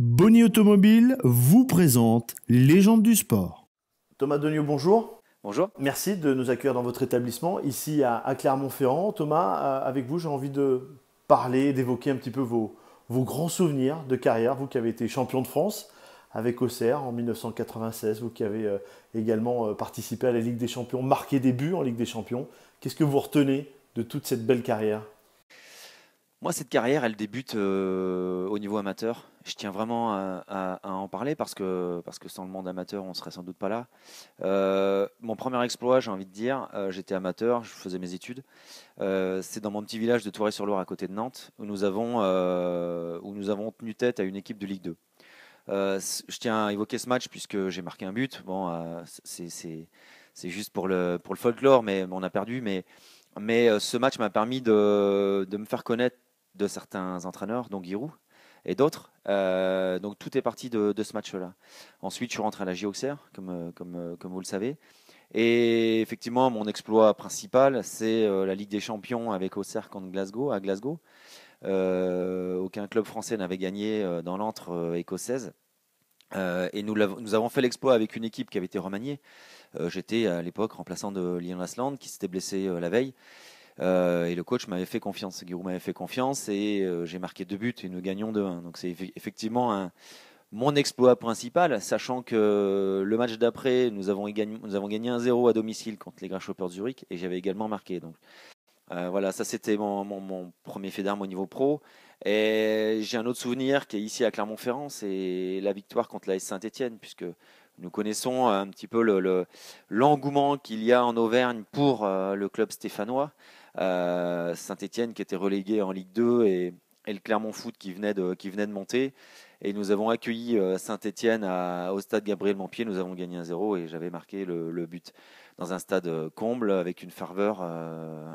Bonnie Automobile vous présente Légende du sport. Thomas Degnaud, bonjour. Bonjour. Merci de nous accueillir dans votre établissement ici à Clermont-Ferrand. Thomas, euh, avec vous, j'ai envie de parler, d'évoquer un petit peu vos, vos grands souvenirs de carrière, vous qui avez été champion de France avec Auxerre en 1996, vous qui avez euh, également euh, participé à la Ligue des Champions, marqué des buts en Ligue des Champions. Qu'est-ce que vous retenez de toute cette belle carrière moi, cette carrière, elle débute euh, au niveau amateur. Je tiens vraiment à, en parler parce que, parce que sans le monde amateur, on serait sans doute pas là. Euh, mon premier exploit, j'ai envie de dire, euh, j'étais amateur, je faisais mes études. C'est dans mon petit village de Touré-sur-Loire, à côté de Nantes, où nous, avons, où nous avons tenu tête à une équipe de Ligue 2. je tiens à évoquer ce match puisque j'ai marqué un but. Bon, c'est juste pour le, pour le folklore, mais on a perdu. Mais mais ce match m'a permis de, me faire connaître de certains entraîneurs, dont Giroud et d'autres. Euh, donc tout est parti de, ce match-là. Ensuite, je suis rentré à la JOXR, comme, euh, comme, euh, comme vous le savez. Et effectivement, mon exploit principal, c'est la Ligue des Champions avec Auxerre contre Glasgow, à Glasgow. aucun club français n'avait gagné dans l'antre écossaise. et nous, avons fait l'exploit avec une équipe qui avait été remaniée. J'étais à l'époque remplaçant de Lionel Lasland qui s'était blessé la veille. Euh, et le coach m'avait fait confiance, Giroud m'avait fait confiance et euh, j'ai marqué deux buts et nous gagnons deux. Donc c'est effectivement mon exploit principal, sachant que le match d'après, nous avons, gagné un 0 à domicile contre les Grasshoppers Zurich et j'avais également marqué. Donc euh, voilà, ça c'était mon, mon, premier fait d'arme au niveau pro. Et j'ai un autre souvenir qui est ici à Clermont-Ferrand, c'est la victoire contre la S Saint-Etienne, puisque nous connaissons euh, un petit peu l'engouement qu'il y a en Auvergne pour euh, le club stéphanois. Euh, Saint-Étienne qui était relégué en Ligue 2 et, le Clermont Foot qui venait de, qui venait de monter. Et nous avons accueilli Saint-Étienne au stade Gabriel Montpied. Nous avons gagné 1-0 et j'avais marqué le, but dans un stade comble avec une ferveur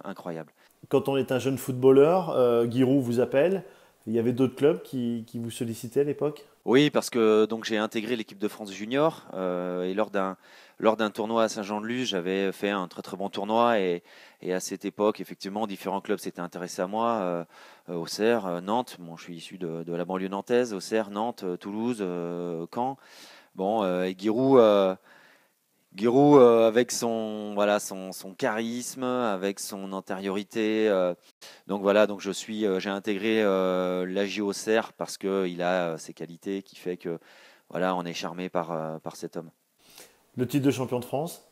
incroyable. Quand on est un jeune footballeur, Giroud vous appelle. Il y avait d'autres clubs qui, vous sollicitaient à l'époque Oui, parce que donc j'ai intégré l'équipe de France junior euh, et lors d'un lors d'un tournoi à Saint-Jean-de-Luz, j'avais fait un très très bon tournoi et, à cette époque, effectivement, différents clubs s'étaient intéressés à moi. Euh, euh, Auxerre, Nantes, bon, je suis issu de, la banlieue nantaise, Auxerre, Nantes, Toulouse, Caen. Bon, et Giroud, euh, avec son voilà son, charisme, avec son antériorité, euh, donc voilà donc je suis euh, j'ai intégré la JOCR parce qu'il il a ses qualités qui fait que voilà on est charmé par par cet homme. Le titre de champion de France,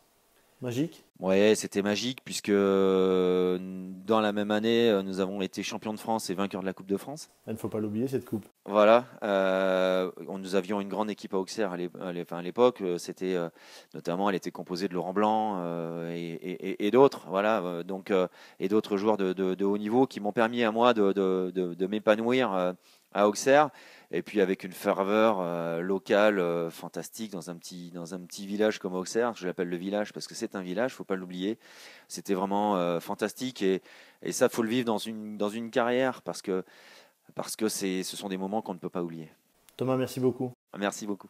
magique. Ouais, c'était magique puisque euh, dans la même année, euh, nous avons été champions de France et vainqueurs de la Coupe de France. Il ne faut pas l'oublier cette coupe. Voilà, euh, nous avions une grande équipe à Auxerre à l'époque. C'était notamment, elle était composée de Laurent Blanc et, d'autres. Voilà, donc et d'autres joueurs de, haut niveau qui m'ont permis à moi de, m'épanouir à Auxerre et puis avec une ferveur locale fantastique dans un petit dans un petit village comme Auxerre je l'appelle le village parce que c'est un village faut l'oublier. C'était vraiment euh, fantastique et, et ça, faut le vivre dans une, dans une carrière parce que, parce que ce sont des moments qu'on ne peut pas oublier. Thomas, merci beaucoup. Merci beaucoup.